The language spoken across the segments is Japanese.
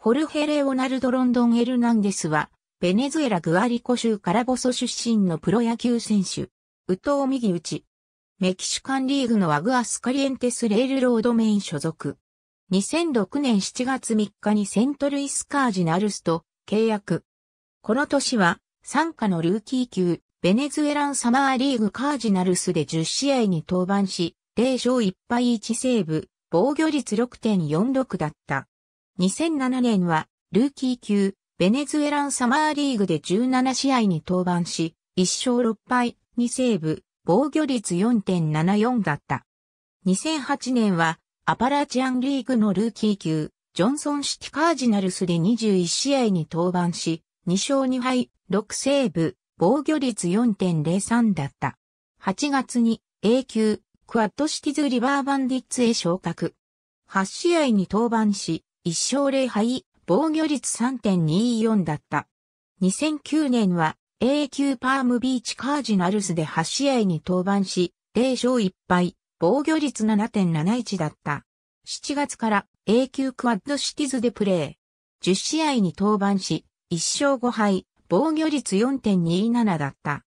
ホルヘ・レオナルド・ロンドン・エルナンデスは、ベネズエラ・グアリコ州カラボソ出身のプロ野球選手、ウトウ右打ち。メキシカンリーグのアグアスカリエンテス・レールロードメイン所属。2006年7月3日にセントルイス・カージナルスと契約。この年は、参加のルーキー級、ベネズエランサマーリーグカージナルスで10試合に登板し、0勝1敗1セーブ、防御率6.46だった。2007年は、ルーキー級、ベネズエランサマーリーグで17試合に登板し、1勝6敗、2セーブ、防御率4.74だった。2008年は、アパラチアンリーグのルーキー級、ジョンソンシティカージナルスで21試合に登板し、2勝2敗、6セーブ、防御率4.03だった。8月に A 級、クワッドシティズ・リバーバンディッツへ昇格。8試合に登板し、1勝0敗、防御率3.24だった。2009年は A 級パームビーチカージナルスで8試合に登板し、0勝1敗、防御率7.71だった。7月から A 級クワッドシティズでプレー。10試合に登板し、1勝5敗、防御率4.27だった。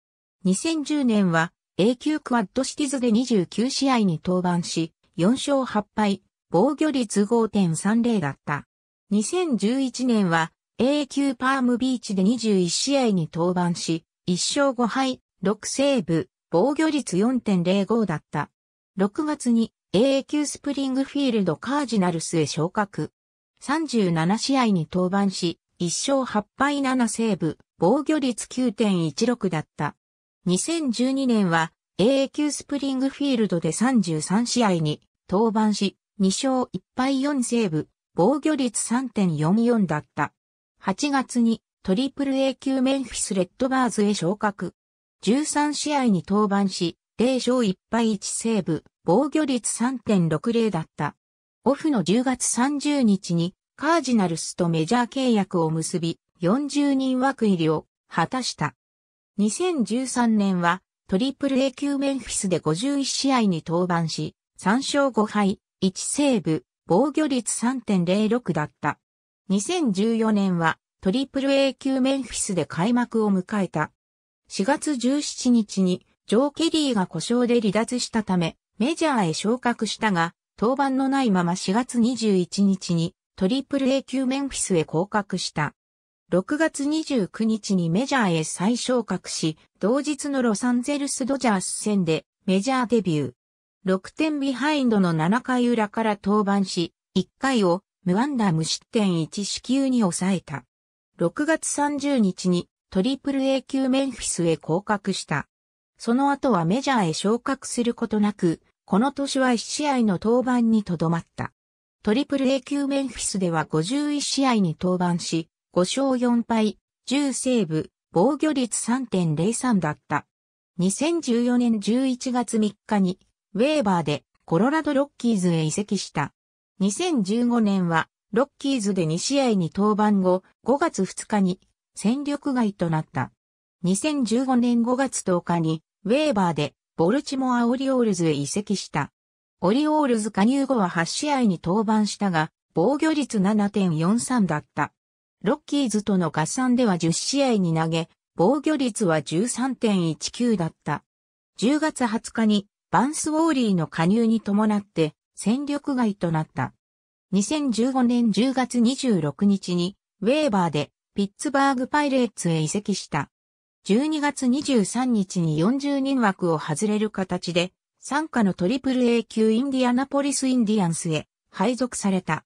2010年は A 級クワッドシティズで29試合に登板し、4勝8敗、防御率5.30だった。2011年は A 級パームビーチで21試合に登板し、1勝5敗、6セーブ、防御率4.05だった。6月に A 級スプリングフィールドカージナルスへ昇格。37試合に登板し、1勝8敗7セーブ、防御率9.16だった。2012年は A 級スプリングフィールドで33試合に登板し、2勝1敗4セーブ、防御率3.44だった。8月にトリプル A 級メンフィス・レッドバーズへ昇格。13試合に登板し、0勝1敗1セーブ、防御率3.60だった。オフの10月30日にカージナルスとメジャー契約を結び、40人枠入りを果たした。2013年はトリプル A 級メンフィスで51試合に登板し、3勝5敗、1セーブ、防御率3.06だった。2014年はトリプル A 級メンフィスで開幕を迎えた。4月17日にジョー・ケリーが故障で離脱したためメジャーへ昇格したが、登板のないまま4月21日にトリプル A 級メンフィスへ降格した。6月29日にメジャーへ再昇格し、同日のロサンゼルスドジャース戦でメジャーデビュー。6点ビハインドの7回裏から登板し、1回を無安打無失点1死球に抑えた。6月30日にトリプル A 級メンフィスへ降格した。その後はメジャーへ昇格することなく、この年は1試合の登板にとどまった。トリプル A 級メンフィスでは51試合に登板し、5勝4敗、10セーブ、防御率3.03だった。2014年11月3日にウェーバーでコロラドロッキーズへ移籍した。2015年はロッキーズで2試合に登板後、5月2日に戦力外となった。2015年5月10日にウェーバーでボルチモア・オリオールズへ移籍した。オリオールズ加入後は8試合に登板したが、防御率7.43だった。ロッキーズとの合算では10試合に投げ、防御率は13.19だった。10月20日にバンスウォーリーの加入に伴って戦力外となった。2015年10月26日にウェーバーでピッツバーグパイレーツへ移籍した。12月23日に40人枠を外れる形で、参加のトリプル A 級インディアナポリスインディアンスへ配属された。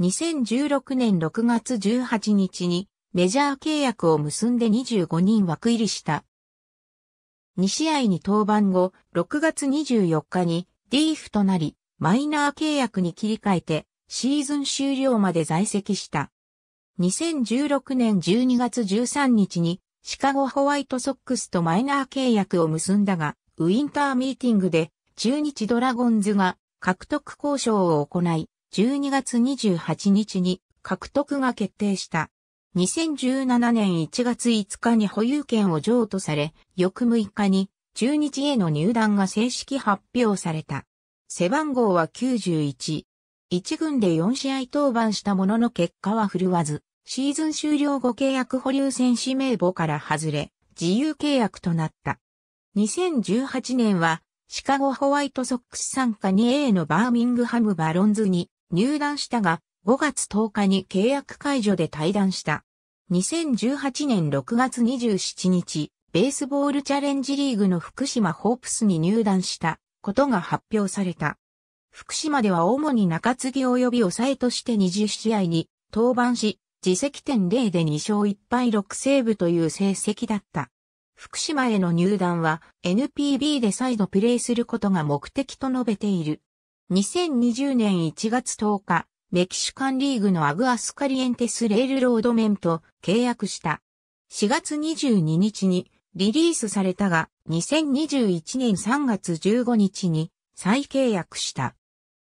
2016年6月18日にメジャー契約を結んで25人枠入りした2試合に登板後、6月24日にリーフとなり、マイナー契約に切り替えて、シーズン終了まで在籍した。2016年12月13日に、シカゴホワイトソックスとマイナー契約を結んだが、ウィンターミーティングで、中日ドラゴンズが獲得交渉を行い、12月28日に獲得が決定した。2017年1月5日に保有権を譲渡され、翌6日に中日への入団が正式発表された。背番号は91。1軍で4試合登板したものの結果は振るわず、シーズン終了後契約保留選手名簿から外れ、自由契約となった。2018年は、シカゴホワイトソックス参加 2A のバーミングハムバロンズに入団したが、5月10日に契約解除で退団した。2018年6月27日、ベースボールチャレンジリーグの福島ホープスに入団したことが発表された。福島では主に中継ぎ及び抑えとして20試合に登板し、自責点0で2勝1敗6セーブという成績だった。福島への入団は NPB で再度プレーすることが目的と述べている。2020年1月10日、メキシカンリーグのアグアスカリエンテスレールロード面と契約した。4月22日にリリースされたが、2021年3月15日に再契約した。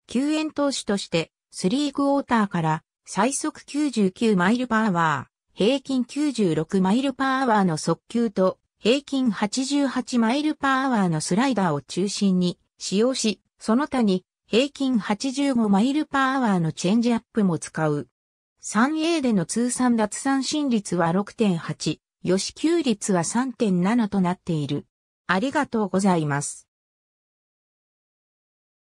救援投手として、スリークォーターから最速99マイルパワー、平均96マイルパワーの速球と、平均88マイルパワーのスライダーを中心に使用し、その他に平均85マイルパーアワーのチェンジアップも使う。3A での通算奪三振率は6.8、予支給率は3.7となっている。ありがとうございます。